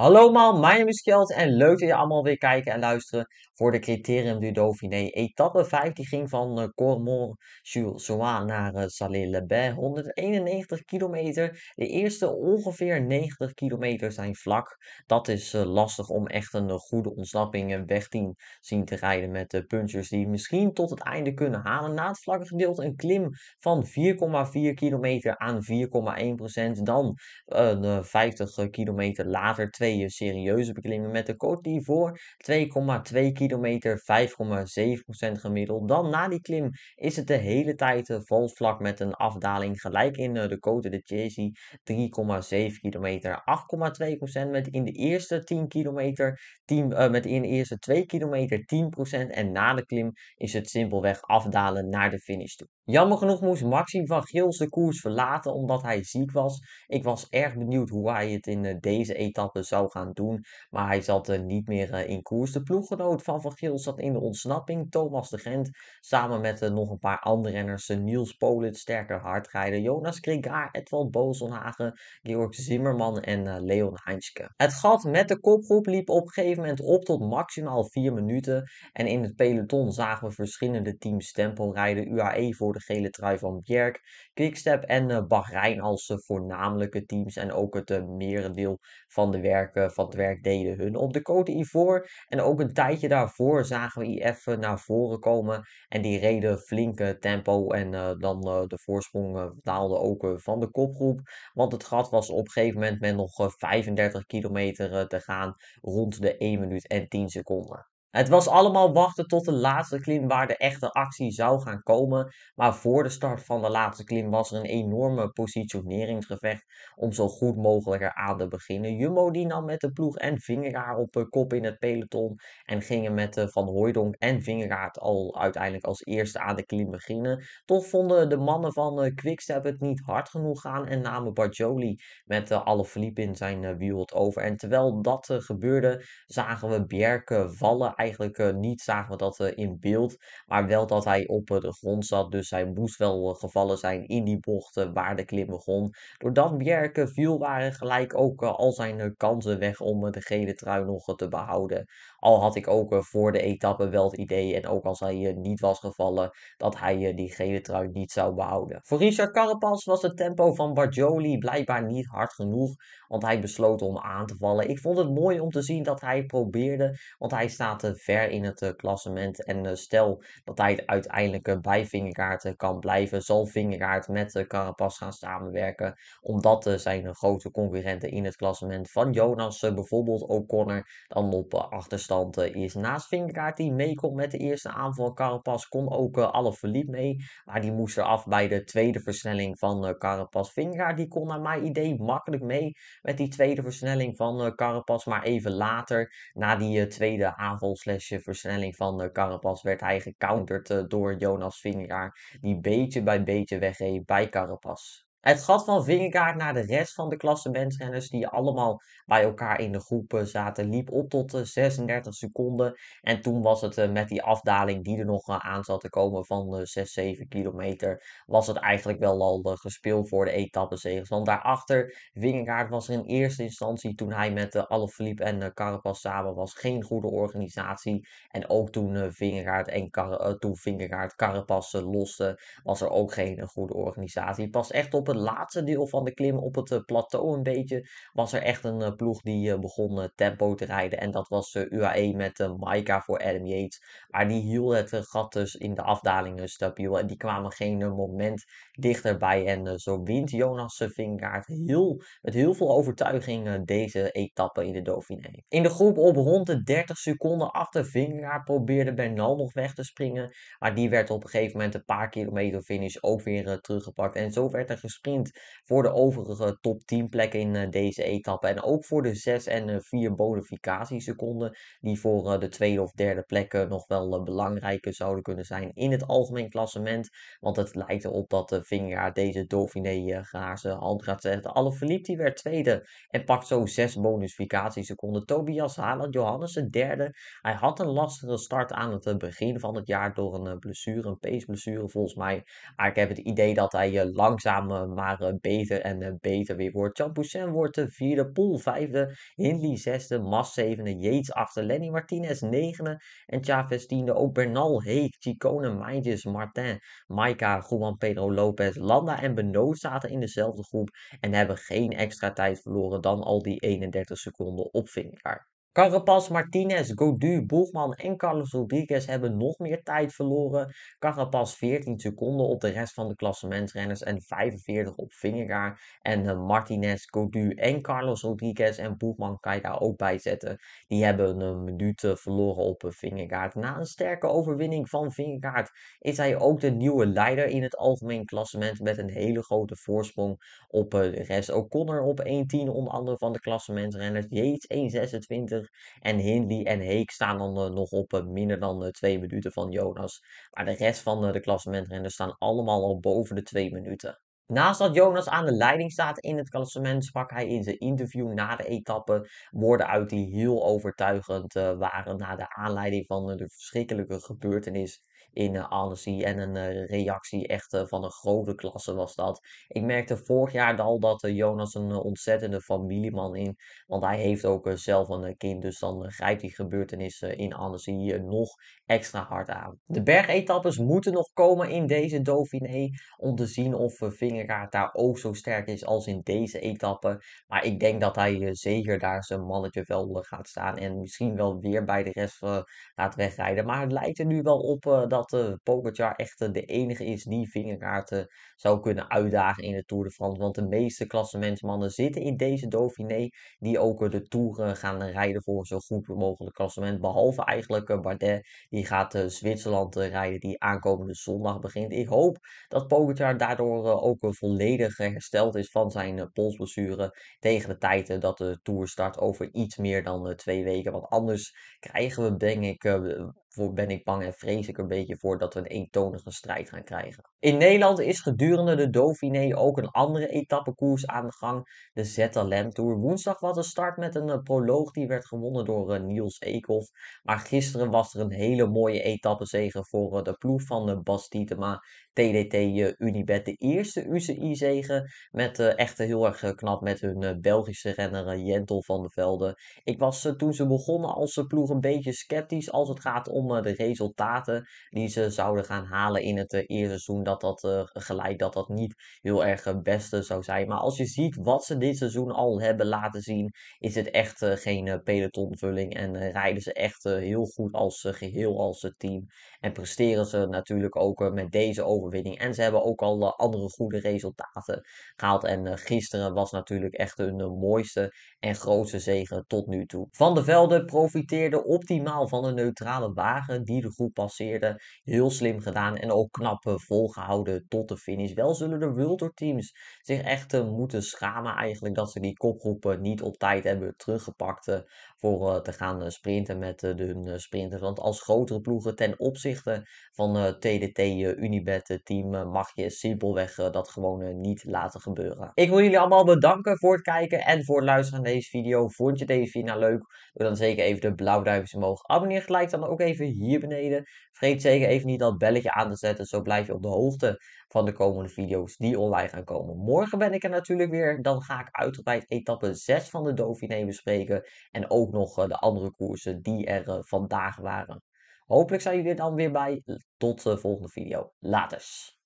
Hallo allemaal, mijn naam is Kjeld en leuk dat je allemaal weer kijken en luisteren voor de Criterium du Dauphiné. Etappe 5 die ging van eh, Cormor cormont sur soie naar salé le bain 191 kilometer. De eerste ongeveer 90 kilometer zijn vlak. Dat is eh, lastig om echt een eh, goede ontsnapping weg te zien te rijden met de punchers die misschien tot het einde kunnen halen. Na het vlakke gedeelte een klim van 4,4 kilometer aan 4,1 procent. Dan 50 kilometer later 2 je eh, serieuze beklimmen met de die voor 2,2 kilometer, 5,7% gemiddeld. Dan na die klim is het de hele tijd eh, vol vlak met een afdaling gelijk in eh, de code de Jesse 3,7 kilometer, 8,2% met in de eerste 10 kilometer, 10, met in de eerste 2 kilometer 10% en na de klim is het simpelweg afdalen naar de finish toe. Jammer genoeg moest Maxime van Gils de koers verlaten omdat hij ziek was. Ik was erg benieuwd hoe hij het in eh, deze etappe zou gaan doen. Maar hij zat eh, niet meer eh, in koers. De ploeggenoot van Van Gils zat in de ontsnapping. Thomas de Gent samen met nog een paar andere renners. Niels Polit, sterker hardrijder. Jonas Kregaar, Edwald Bozelhagen, Georg Zimmerman en Leon Heinske. Het gat met de kopgroep liep op een gegeven moment op tot maximaal 4 minuten. En in het peloton zagen we verschillende teams tempo rijden. UAE voor de gele trui van Bjerk, Quickstep en eh, Bahrein als voornamelijke teams. En ook het eh, merendeel van, de werken van het werk deden hun. Op de Côte Ivoor en ook een tijdje daarvoor zagen we IF eh, naar voren komen. En die reden flinke tempo en dan de voorsprong uh, daalde ook van de kopgroep. Want het gat was op een gegeven moment met nog 35 kilometer te gaan rond de 1 minuut en 10 seconden. Het was allemaal wachten tot de laatste klim waar de echte actie zou gaan komen. Maar voor de start van de laatste klim was er een enorme positioneringsgevecht om zo goed mogelijk eraan te beginnen. Jumbo die nam met de ploeg en Vingeraar op kop in het peloton. En gingen met eh, Van Hooijdonk en Vingeraard al uiteindelijk als eerste aan de klim beginnen. Toch vonden de mannen van eh, Quickstep het niet hard genoeg gaan en namen Bajoli met eh, alle verliep in zijn wiel over. En terwijl dat gebeurde zagen we Bjerke vallen eigenlijk eh, niet zagen we dat eh, in beeld. Maar wel dat hij op eh, de grond zat. Dus hij moest wel gevallen zijn in die bochten waar de klim begon. Doordat Bjerke viel waren gelijk ook al zijn kansen weg om de gele trui nog te behouden. Al had ik ook voor de etappe wel het idee. En ook als hij niet was gevallen. Dat hij die gele trui niet zou behouden. Voor Richard Carapaz was het tempo van Bargioli blijkbaar niet hard genoeg. Want hij besloot om aan te vallen. Ik vond het mooi om te zien dat hij probeerde. Want hij staat ver in het eh, klassement. En eh, stel dat hij uiteindelijk bij Vingergaard eh, kan blijven. Zal vingeraart met Carapaz gaan samenwerken. Omdat zijn grote concurrenten in het klassement van Jonas. bijvoorbeeld O'Connor. Dan op achterstand is. Naast vingeraart die meekomt met de eerste aanval. Carapaz kon ook alle verliep mee. Maar die moest eraf bij de tweede versnelling van Carapaz. vingeraart die kon naar mijn idee makkelijk mee. Met die tweede versnelling van eh, Carapas. Maar even later, na die eh, tweede aanval eh, versnelling van Carapas, werd hij gecounterd door Jonas Vingegaard. Die beetje bij beetje wegreed bij Carapas. Het gat van Vingegaard naar de rest van de klassementrenners die allemaal bij elkaar in de groepen zaten, liep op tot 36 eh, seconden. En toen was het eh, met die afdaling die er nog eh, aan zat te komen van 6, 7 kilometer, was het eigenlijk wel al gespeeld voor de etappezegers. Want daarachter, Vingegaard was er in eerste instantie toen hij met uh, Alaphilippe en Carapaz samen was, geen goede organisatie. En ook toen Vingegaard en Car toen Vingegaard Carapaz loste, was er ook geen goede organisatie. Pas echt op het laatste deel van de klim, op het eh, plateau een beetje, was er echt een eh, ploeg die eh, begon tempo te rijden. En dat was UAE met de Maika voor Adam Yates. Maar die hield het gat dus in de afdalingen stabiel. Dus, en die kwamen geen moment dichterbij. En zo wint Jonas Vingaard heel, met heel veel overtuiging deze etappe in de Dauphiné. In de groep op rond de 30 seconden achter Vingaard probeerde Bernal nog weg te springen. Maar die werd op een gegeven moment een paar kilometer finish ook weer teruggepakt. En zo werd er gesproken sprint voor de overige top 10 plekken in eh, deze etappe. En ook voor de 6 en 4 eh, bonificatieseconden, die voor eh, de tweede of derde plekken nog wel belangrijker zouden kunnen zijn in het algemeen klassement. Want het lijkt erop dat de vinger deze Dauphiné graag hand gaat zetten. verliep die werd tweede en pakt zo 6 bonificatieseconden. Tobias Haaland, Johannes de derde. Hij had een lastige start aan het begin van het jaar door een blessure, een peesblessure volgens mij. Maar ik heb het idee dat hij langzaam maar beter en eh, beter weer wordt. Champoussin wordt de vierde, Poel vijfde, Hindley zesde, Mas zevende, Yates achter, Lenny Martinez negende en Chavez tiende. Ook Bernal, Heek, Chicone, Meijjes, Martin, Maika, Juan Pedro Lopez, Landa en Benoot zaten in dezelfde groep en hebben geen extra tijd verloren dan al die 31 seconden opving daar. Carapaz, Martinez, Godu, Boegman en Carlos Rodriguez hebben nog meer tijd verloren. Carapaz 14 seconden op de rest van de klassementsrenners en 45 op Vingegaard. En eh, Martinez, Godu en Carlos Rodriguez en Boegman kan je daar ook bij zetten. Die hebben een minuut eh, verloren op eh, Vingegaard. Na een sterke overwinning van Vingegaard is hij ook de nieuwe leider in het algemeen klassement met een hele grote voorsprong op de rest. O'Connor op 1-10 onder andere van de klassementsrenners. Yates 126. En Hindley en Heek staan dan eh, nog op eh, minder dan eh, twee minuten van Jonas. Maar de rest van de klassementrenners staan allemaal al boven de twee minuten. Naast dat Jonas aan de leiding staat in het klassement, sprak hij in zijn interview na de etappe woorden uit die heel overtuigend waren na de aanleiding van de verschrikkelijke gebeurtenis in uh, eh, Annecy. En een eh, reactie echt eh, van een grote klasse was dat. Ik merkte vorig jaar al dat Jonas een ontzettende familieman in. Want hij heeft ook zelf een kind. Dus dan grijpt die gebeurtenissen in Annecy nog extra hard aan. De bergetappes moeten nog komen in deze Dauphiné. Om te zien of Vingegaard daar ook zo sterk is als in deze etappe. Maar ik denk dat hij zeker daar zijn mannetje wel gaat staan. En misschien wel weer bij de rest gaat wegrijden. Maar het lijkt er nu wel op dat dat uh, Pogacar echt eh, de enige is die vingerkaarten zou kunnen uitdagen in de Tour de France. Want de meeste klassementsmannen zitten in deze Dauphiné. Die ook eh, de Tour eh, gaan rijden voor zo goed mogelijk klassement. Behalve eigenlijk Bardet. Die gaat Zwitserland rijden. Die aankomende zondag begint. Ik hoop dat Pogacar daardoor ook volledig hersteld is van zijn polsblessure. Tegen de tijd dat de Tour start over iets meer dan twee weken. Want anders krijgen we denk ik ben ik bang en vrees ik een beetje voor dat we een eentonige strijd gaan krijgen. In Nederland is gedurende de Dauphiné ook een andere etappekoers aan de gang, de ZLM Tour. Woensdag was de start met een eh, proloog die werd gewonnen door eh, Niels Eekhoff. Maar gisteren was er een hele mooie etappezege voor eh, de ploeg van de Bas TDT Unibet. De eerste UCI-zege met echt heel erg knap met hun Belgische renner Jentel van der Velde. Ik was toen ze begonnen als ploeg een beetje sceptisch als het gaat om om de resultaten die ze zouden gaan halen in het eh, seizoen dat dat eh, gelijk dat dat niet heel erg het eh, beste zou zijn. Maar als je ziet wat ze dit seizoen al hebben laten zien, is het echt geen pelotonvulling en rijden ze echt heel goed als geheel, als team. En presteren ze natuurlijk ook met deze overwinning. En ze hebben ook al andere goede resultaten gehaald. En gisteren was natuurlijk echt hun mooiste en grootste zegen tot nu toe. Van de Velde profiteerde optimaal van een neutrale baan die de groep passeerden. Heel slim gedaan en ook knap eh, volgehouden tot de finish. Wel zullen de World teams zich echt eh, moeten schamen eigenlijk dat ze die kopgroepen eh, niet op tijd hebben teruggepakt voor te gaan sprinten met hun sprinters. Want als grotere ploegen ten opzichte van TDT Unibet team mag je simpelweg dat gewoon niet laten gebeuren. Ik wil jullie allemaal bedanken voor het kijken en voor het luisteren naar deze video. Vond je deze video nou leuk? Doe dan zeker even de duimpjes omhoog. Abonneer gelijk dan ook even hier beneden. Vergeet zeker even niet dat belletje aan te zetten. Zo blijf je op de hoogte van de komende video's die online gaan komen. Morgen ben ik er natuurlijk weer. Dan ga ik uitgebreid etappe 6 van de Dauphiné bespreken. En ook nog eh, de andere koersen die er eh, vandaag waren. Hopelijk zijn jullie er dan weer bij. Tot de eh, volgende video. Laters.